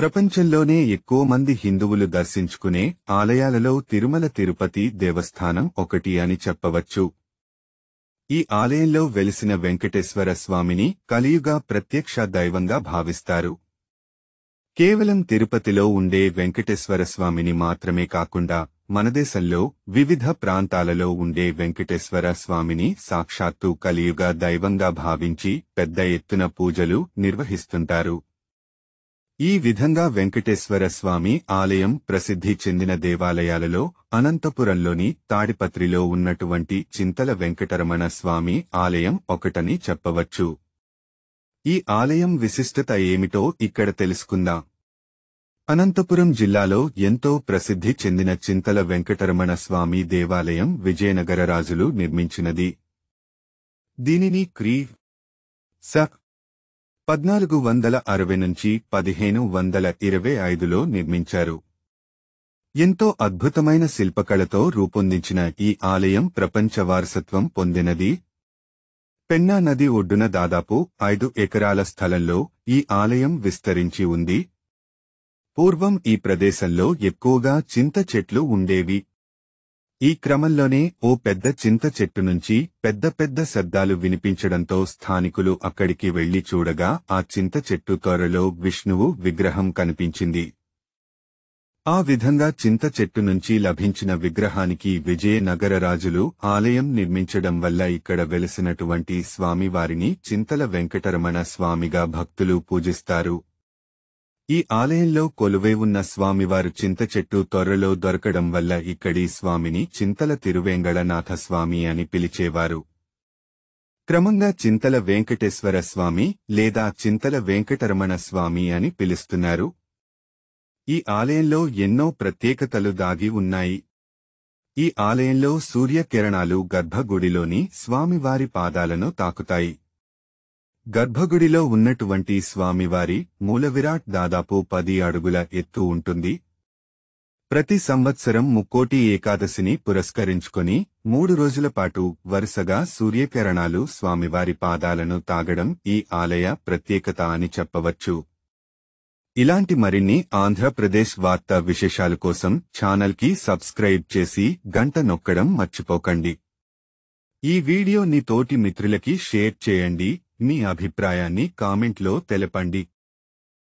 ప్రపంచంలోనే ఎక్కువ మంది హిందువులు దర్శించుకునే ఆలయాలలో తిరుమల తిరుపతి దేవస్థానం ఒకటి అని చెప్పవచ్చు ఈ ఆలయంలో వెలిసిన వెంకటేశ్వర స్వామిని కలియుగ ప్రత్యక్ష దైవంగా భావిస్తారు కేవలం తిరుపతిలో ఉండే వెంకటేశ్వర స్వామిని మాత్రమే కాకుండా మనదేశంలో వివిధ ప్రాంతాలలో ఉండే వెంకటేశ్వర స్వామిని సాక్షాత్తు కలియుగ దైవంగా భావించి పెద్ద ఎత్తున పూజలు నిర్వహిస్తుంటారు ఈ విధంగా వెంకటేశ్వర స్వామి ఆలయం ప్రసిద్ధి చెందిన దేవాలయాలలో అనంతపురంలోని తాడిపత్రిలో ఉన్నటువంటి చింతల వెంకటరమణ స్వామి ఆలయం ఒకటని చెప్పవచ్చు ఈ ఆలయం విశిష్టత ఏమిటో ఇక్కడ తెలుసుకుందాం అనంతపురం జిల్లాలో ఎంతో ప్రసిద్ధి చెందిన చింతల వెంకటరమణ స్వామి దేవాలయం విజయనగర రాజులు నిర్మించినది దీనిని క్రీ స పద్నాలుగు వందల అరవై నుంచి పదిహేను వందల ఇరవై ఐదులో నిర్మించారు ఎంతో అద్భుతమైన శిల్పకళతో రూపొందించిన ఈ ఆలయం ప్రపంచ వారసత్వం పొందినది పెన్నా నది ఒడ్డున దాదాపు ఐదు ఎకరాల స్థలంలో ఈ ఆలయం విస్తరించి ఉంది పూర్వం ఈ ప్రదేశంలో ఎక్కువగా చింత చెట్లు ఉండేవి ఈ క్రమంలోనే ఓ పెద్ద చింత చెట్టు నుంచి పెద్ద పెద్ద శబ్దాలు వినిపించడంతో స్థానికులు అక్కడికి వెళ్లి చూడగా ఆ చింత చెట్టు త్వరలో విష్ణువు విగ్రహం కనిపించింది ఆ విధంగా చింత చెట్టు నుంచి లభించిన విగ్రహానికి విజయనగర రాజులు ఆలయం నిర్మించడం వల్ల ఇక్కడ వెలిసినటువంటి స్వామివారిని చింతల వెంకటరమణ స్వామిగా భక్తులు పూజిస్తారు ఈ ఆలయంలో కొలువై ఉన్న స్వామివారు చింత చెట్టు త్వరలో దొరకడం వల్ల ఇక్కడి స్వామిని చింతల తిరువేంగళనాథస్వామి అని పిలిచేవారు క్రమంగా చింతల వెంకటేశ్వర స్వామి లేదా చింతల వెంకటరమణ స్వామి అని పిలుస్తున్నారు ఈ ఆలయంలో ఎన్నో ప్రత్యేకతలు దాగి ఉన్నాయి ఈ ఆలయంలో సూర్యకిరణాలు గర్భగుడిలోని స్వామివారి పాదాలను తాకుతాయి గర్భగుడిలో ఉన్నటువంటి స్వామివారి మూలవిరాట్ దాదాపు పది అడుగుల ఎత్తు ఉంటుంది ప్రతి సంవత్సరం ముక్కోటి ఏకాదశిని పురస్కరించుకొని మూడు రోజుల పాటు వరుసగా సూర్యకిరణాలు స్వామివారి పాదాలను తాగడం ఈ ఆలయ ప్రత్యేకత అని చెప్పవచ్చు ఇలాంటి మరిన్ని ఆంధ్రప్రదేశ్ వార్తా విశేషాల కోసం ఛానల్కి సబ్స్క్రైబ్ చేసి గంట నొక్కడం మర్చిపోకండి ఈ వీడియోని తోటి మిత్రులకి షేర్ చేయండి మీ అభిప్రాయాన్ని కామెంట్లో తెలపండి